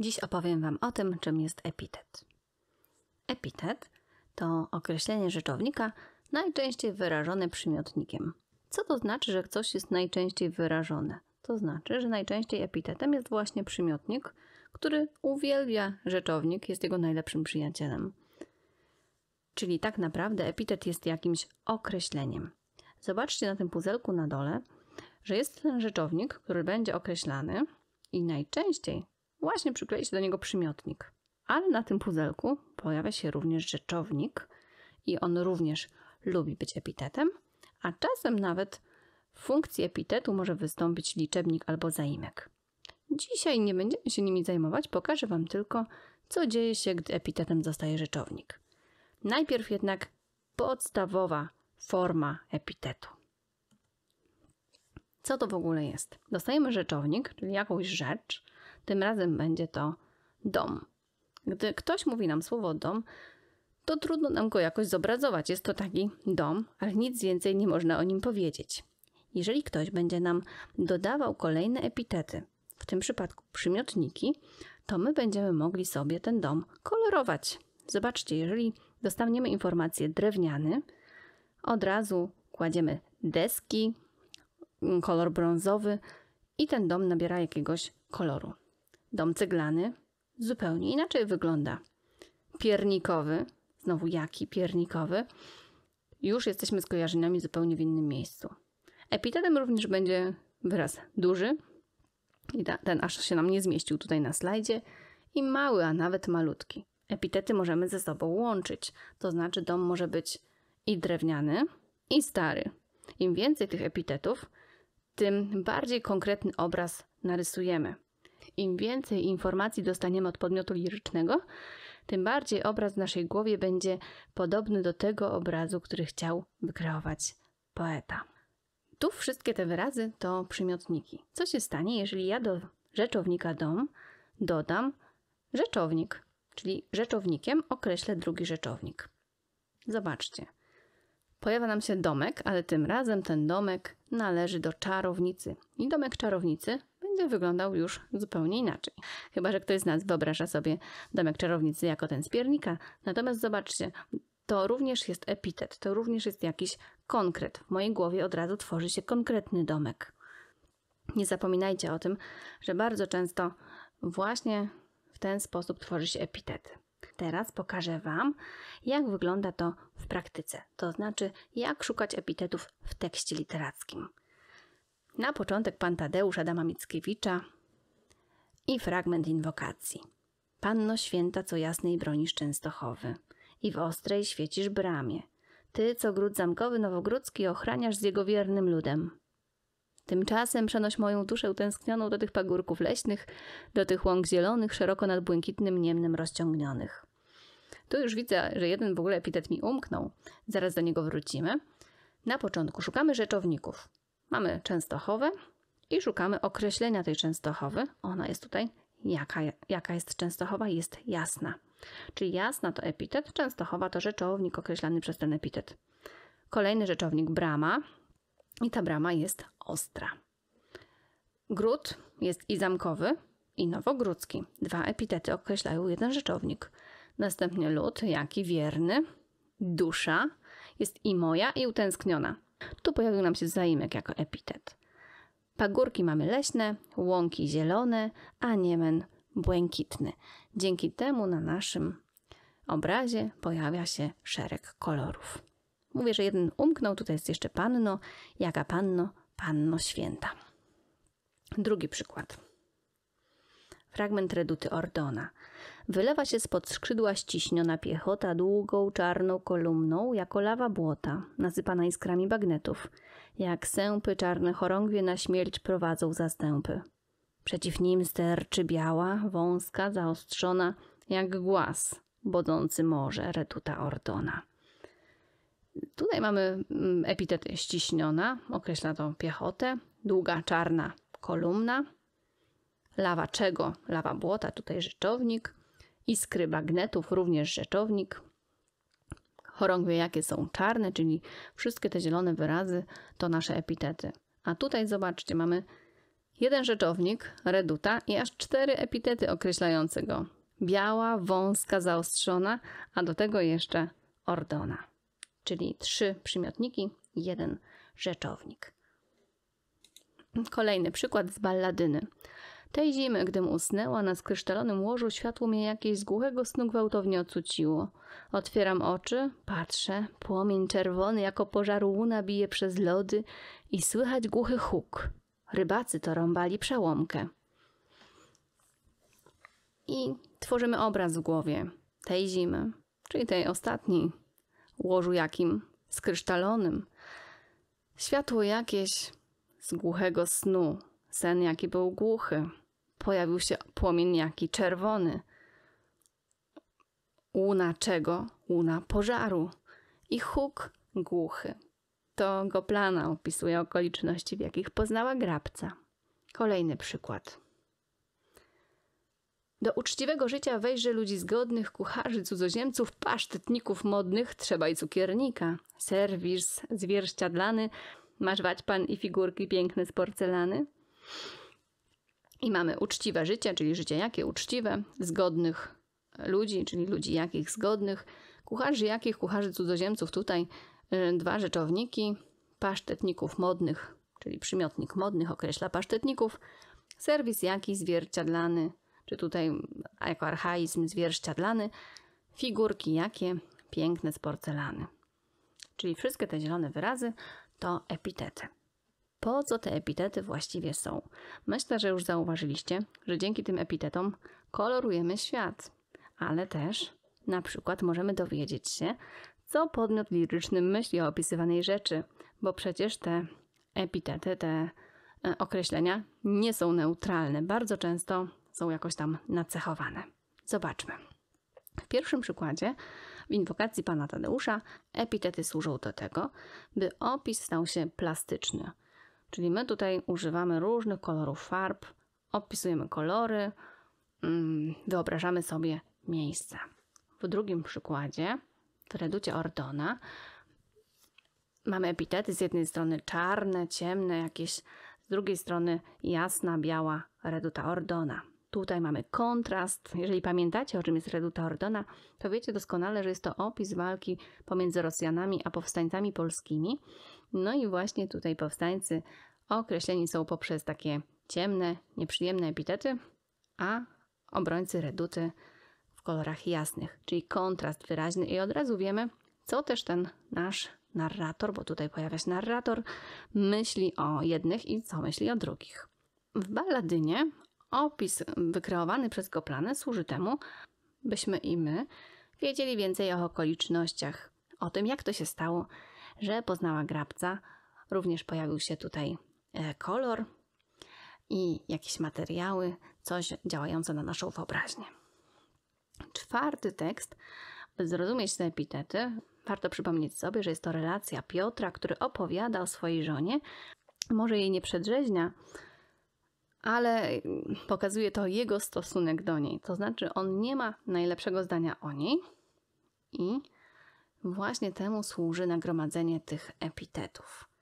Dziś opowiem Wam o tym, czym jest epitet. Epitet to określenie rzeczownika najczęściej wyrażone przymiotnikiem. Co to znaczy, że coś jest najczęściej wyrażone? To znaczy, że najczęściej epitetem jest właśnie przymiotnik, który uwielbia rzeczownik, jest jego najlepszym przyjacielem. Czyli tak naprawdę epitet jest jakimś określeniem. Zobaczcie na tym puzelku na dole, że jest ten rzeczownik, który będzie określany i najczęściej właśnie przykleić do niego przymiotnik. Ale na tym puzelku pojawia się również rzeczownik i on również lubi być epitetem, a czasem nawet w funkcji epitetu może wystąpić liczebnik albo zaimek. Dzisiaj nie będziemy się nimi zajmować, pokażę Wam tylko, co dzieje się, gdy epitetem zostaje rzeczownik. Najpierw jednak podstawowa forma epitetu. Co to w ogóle jest? Dostajemy rzeczownik, czyli jakąś rzecz, tym razem będzie to dom. Gdy ktoś mówi nam słowo dom, to trudno nam go jakoś zobrazować. Jest to taki dom, ale nic więcej nie można o nim powiedzieć. Jeżeli ktoś będzie nam dodawał kolejne epitety, w tym przypadku przymiotniki, to my będziemy mogli sobie ten dom kolorować. Zobaczcie, jeżeli dostaniemy informację drewniany, od razu kładziemy deski, kolor brązowy i ten dom nabiera jakiegoś koloru. Dom ceglany zupełnie inaczej wygląda. Piernikowy, znowu jaki piernikowy, już jesteśmy z kojarzeniami zupełnie w innym miejscu. Epitetem również będzie wyraz duży, i ta, ten aż się nam nie zmieścił tutaj na slajdzie, i mały, a nawet malutki. Epitety możemy ze sobą łączyć, to znaczy dom może być i drewniany, i stary. Im więcej tych epitetów, tym bardziej konkretny obraz narysujemy. Im więcej informacji dostaniemy od podmiotu lirycznego, tym bardziej obraz w naszej głowie będzie podobny do tego obrazu, który chciał wykreować poeta. Tu wszystkie te wyrazy to przymiotniki. Co się stanie, jeżeli ja do rzeczownika dom dodam rzeczownik, czyli rzeczownikiem określę drugi rzeczownik. Zobaczcie. Pojawia nam się domek, ale tym razem ten domek należy do czarownicy. I domek czarownicy wyglądał już zupełnie inaczej. Chyba, że ktoś z nas wyobraża sobie domek czarownicy jako ten z piernika. Natomiast zobaczcie, to również jest epitet, to również jest jakiś konkret. W mojej głowie od razu tworzy się konkretny domek. Nie zapominajcie o tym, że bardzo często właśnie w ten sposób tworzy się epitet. Teraz pokażę Wam, jak wygląda to w praktyce, to znaczy jak szukać epitetów w tekście literackim. Na początek pan Tadeusz Adama Mickiewicza i fragment inwokacji. Panno święta, co jasnej bronisz Częstochowy i w ostrej świecisz bramie. Ty, co gród zamkowy nowogródzki ochraniasz z jego wiernym ludem. Tymczasem przenoś moją duszę utęsknioną do tych pagórków leśnych, do tych łąk zielonych, szeroko nad błękitnym niemnym rozciągnionych. Tu już widzę, że jeden w ogóle epitet mi umknął. Zaraz do niego wrócimy. Na początku szukamy rzeczowników. Mamy częstochowę i szukamy określenia tej częstochowy. Ona jest tutaj, jaka, jaka jest częstochowa, jest jasna. Czyli jasna to epitet, częstochowa to rzeczownik określany przez ten epitet. Kolejny rzeczownik brama i ta brama jest ostra. Gród jest i zamkowy, i nowogródzki. Dwa epitety określają jeden rzeczownik. Następnie lud, jak i wierny, dusza jest i moja, i utęskniona. Tu pojawił nam się zaimek jako epitet. Pagórki mamy leśne, łąki zielone, a niemen błękitny. Dzięki temu na naszym obrazie pojawia się szereg kolorów. Mówię, że jeden umknął, tutaj jest jeszcze panno. Jaka panno? Panno święta. Drugi przykład fragment reduty Ordona. Wylewa się spod skrzydła ściśniona piechota długą, czarną kolumną, jako lawa błota, nasypana iskrami bagnetów. Jak sępy czarne chorągwie na śmierć prowadzą zastępy. Przeciw nim sterczy biała, wąska, zaostrzona, jak głaz, bodzący morze reduta Ordona. Tutaj mamy mm, epitet ściśniona, określa to piechotę, długa czarna kolumna, Lawa czego? Lawa błota, tutaj rzeczownik. Iskry magnetów, również rzeczownik. Chorągwie jakie są czarne, czyli wszystkie te zielone wyrazy to nasze epitety. A tutaj zobaczcie, mamy jeden rzeczownik, reduta i aż cztery epitety określające go. Biała, wąska, zaostrzona, a do tego jeszcze ordona. Czyli trzy przymiotniki, jeden rzeczownik. Kolejny przykład z balladyny. Tej zimy, gdym usnęła na skryształonym łożu, światło mnie jakieś z głuchego snu gwałtownie ocuciło. Otwieram oczy, patrzę, płomień czerwony jako pożaru łuna bije przez lody i słychać głuchy huk. Rybacy to rąbali przełomkę. I tworzymy obraz w głowie tej zimy, czyli tej ostatniej, łożu jakim skryształonym, Światło jakieś z głuchego snu, sen jaki był głuchy pojawił się płomień jaki czerwony. Łuna czego? Łuna pożaru. I huk głuchy. To Goplana opisuje okoliczności, w jakich poznała grabca. Kolejny przykład. Do uczciwego życia wejrzy ludzi zgodnych, kucharzy, cudzoziemców, pasztetników modnych, trzeba i cukiernika. Serwis zwierciadlany, masz waćpan i figurki piękne z porcelany. I mamy uczciwe życie, czyli życie jakie uczciwe, zgodnych e, ludzi, czyli ludzi jakich zgodnych, kucharzy jakich, kucharzy cudzoziemców tutaj e, dwa rzeczowniki, pasztetników modnych, czyli przymiotnik modnych określa pasztetników, serwis jaki zwierciadlany, czy tutaj jako archaizm zwierciadlany, figurki jakie, piękne z porcelany. Czyli wszystkie te zielone wyrazy to epitety po co te epitety właściwie są. Myślę, że już zauważyliście, że dzięki tym epitetom kolorujemy świat, ale też na przykład możemy dowiedzieć się, co podmiot liryczny myśli o opisywanej rzeczy, bo przecież te epitety, te e, określenia nie są neutralne, bardzo często są jakoś tam nacechowane. Zobaczmy. W pierwszym przykładzie, w inwokacji pana Tadeusza, epitety służą do tego, by opis stał się plastyczny, Czyli my tutaj używamy różnych kolorów farb, opisujemy kolory, mm, wyobrażamy sobie miejsca. W drugim przykładzie, w reducie Ordona, mamy epitety z jednej strony czarne, ciemne, jakieś, z drugiej strony jasna, biała reduta Ordona. Tutaj mamy kontrast. Jeżeli pamiętacie, o czym jest Reduta Ordona, to wiecie doskonale, że jest to opis walki pomiędzy Rosjanami a powstańcami polskimi. No i właśnie tutaj powstańcy określeni są poprzez takie ciemne, nieprzyjemne epitety, a obrońcy Reduty w kolorach jasnych, czyli kontrast wyraźny i od razu wiemy, co też ten nasz narrator, bo tutaj pojawia się narrator, myśli o jednych i co myśli o drugich. W baladynie Opis wykreowany przez Koplane służy temu, byśmy i my wiedzieli więcej o okolicznościach, o tym jak to się stało, że poznała grabca. Również pojawił się tutaj e, kolor i jakieś materiały, coś działające na naszą wyobraźnię. Czwarty tekst, by zrozumieć te epitety, warto przypomnieć sobie, że jest to relacja Piotra, który opowiada o swojej żonie, może jej nie przedrzeźnia, ale mm, pokazuje to jego stosunek do niej. To znaczy, on nie ma najlepszego zdania o niej i właśnie temu służy nagromadzenie tych epitetów.